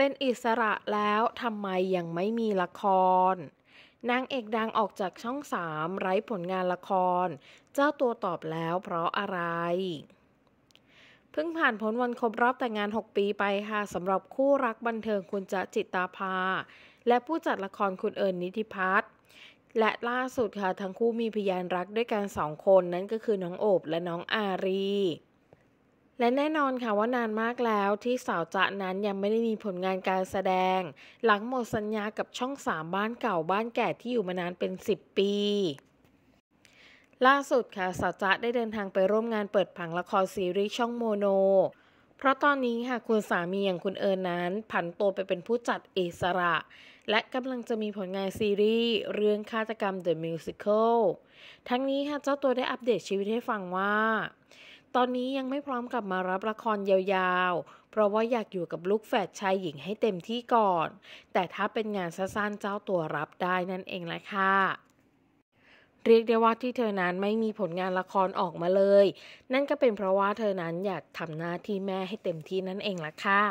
เป็นอิสระแล้วทำไม ยังไม่มีละคร นางเอกดังออกจากช่องสามไร้ผลงานละคร เจ้าตัวตอบแล้วเพราะอะไร เพิ่งผ่านพ้นวันครบรอบแต่งงาน 6 ปีไปค่ะสำหรับคู่รักบันเทิงคุณจะจิตตาภา และผู้จัดละครคุณเอิญนิติพัฒน์และล่าสุดค่ะ ทั้งคู่มีพยานรักด้วยกันสองคนนั่นก็คือน้องโอบและน้องอารีและแน่นอนค่ะว่านานมากแล้วที่สาวจะนั้นยังไม่ได้มีผลงานการแสดง หลังหมดสัญญากับช่องสามบ้านเก่าบ้านแก่ที่อยู่มานานเป็น 10 ปี ล่าสุดค่ะสาวจะได้เดินทางไปร่วมงานเปิดผังละครซีรีส์ช่องโมโน เพราะตอนนี้ค่ะคุณสามีอย่างคุณเอิญนั้น ผันตัวไปเป็นผู้จัดเอสระ และกำลังจะมีผลงานซีรีส์เรื่องฆาตกรรม The Musical ทั้งนี้ค่ะเจ้าตัวได้อัปเดตชีวิตให้ฟังว่าตอนนี้ยังไม่พร้อมกลับมารับละครยาวๆ เพราะว่าอยากอยู่กับลูกแฝดชายหญิงให้เต็มที่ก่อน แต่ถ้าเป็นงานสั้นๆเจ้าตัวรับได้นั่นเองแหละค่ะ เรียกได้ว่าที่เธอนั้นไม่มีผลงานละครออกมาเลย นั่นก็เป็นเพราะว่าเธอนั้นอยากทำหน้าที่แม่ให้เต็มที่นั่นเองล่ะค่ะ